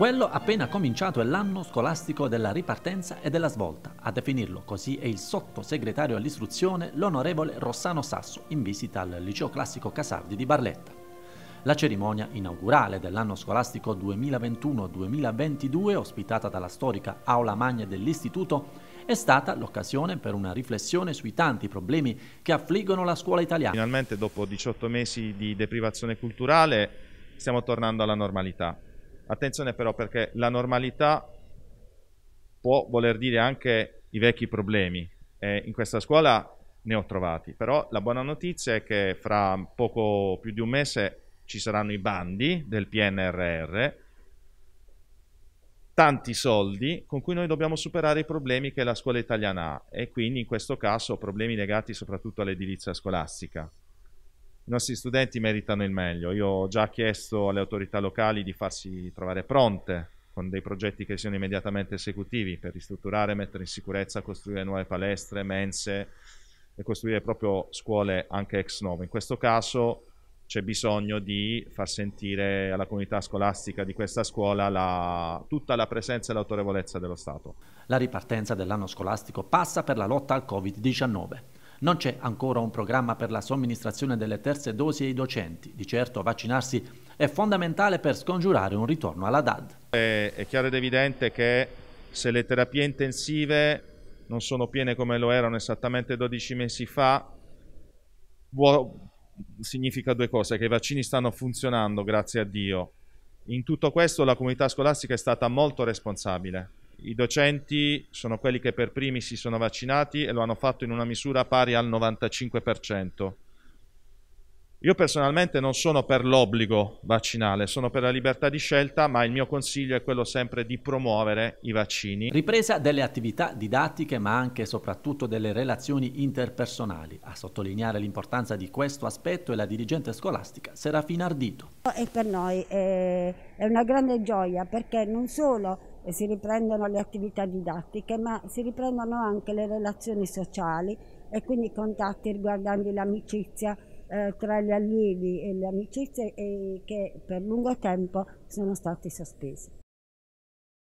Quello appena cominciato è l'anno scolastico della ripartenza e della svolta. A definirlo così è il sottosegretario all'istruzione, l'onorevole Rossano Sasso, in visita al liceo classico Casardi di Barletta. La cerimonia inaugurale dell'anno scolastico 2021-2022, ospitata dalla storica Aula Magna dell'Istituto, è stata l'occasione per una riflessione sui tanti problemi che affliggono la scuola italiana. Finalmente, dopo 18 mesi di deprivazione culturale, stiamo tornando alla normalità. Attenzione però perché la normalità può voler dire anche i vecchi problemi. E in questa scuola ne ho trovati, però la buona notizia è che fra poco più di un mese ci saranno i bandi del PNRR, tanti soldi con cui noi dobbiamo superare i problemi che la scuola italiana ha e quindi in questo caso problemi legati soprattutto all'edilizia scolastica i nostri studenti meritano il meglio. Io ho già chiesto alle autorità locali di farsi trovare pronte con dei progetti che siano immediatamente esecutivi per ristrutturare, mettere in sicurezza, costruire nuove palestre, mense e costruire proprio scuole anche ex novo. In questo caso c'è bisogno di far sentire alla comunità scolastica di questa scuola la, tutta la presenza e l'autorevolezza dello Stato. La ripartenza dell'anno scolastico passa per la lotta al Covid-19. Non c'è ancora un programma per la somministrazione delle terze dosi ai docenti. Di certo vaccinarsi è fondamentale per scongiurare un ritorno alla DAD. È, è chiaro ed evidente che se le terapie intensive non sono piene come lo erano esattamente 12 mesi fa, significa due cose, che i vaccini stanno funzionando, grazie a Dio. In tutto questo la comunità scolastica è stata molto responsabile i docenti sono quelli che per primi si sono vaccinati e lo hanno fatto in una misura pari al 95%. Io personalmente non sono per l'obbligo vaccinale, sono per la libertà di scelta, ma il mio consiglio è quello sempre di promuovere i vaccini. Ripresa delle attività didattiche, ma anche e soprattutto delle relazioni interpersonali. A sottolineare l'importanza di questo aspetto è la dirigente scolastica Serafina Ardito. E per noi è una grande gioia perché non solo e si riprendono le attività didattiche, ma si riprendono anche le relazioni sociali e quindi i contatti riguardanti l'amicizia eh, tra gli allievi e le amicizie eh, che per lungo tempo sono stati sospesi.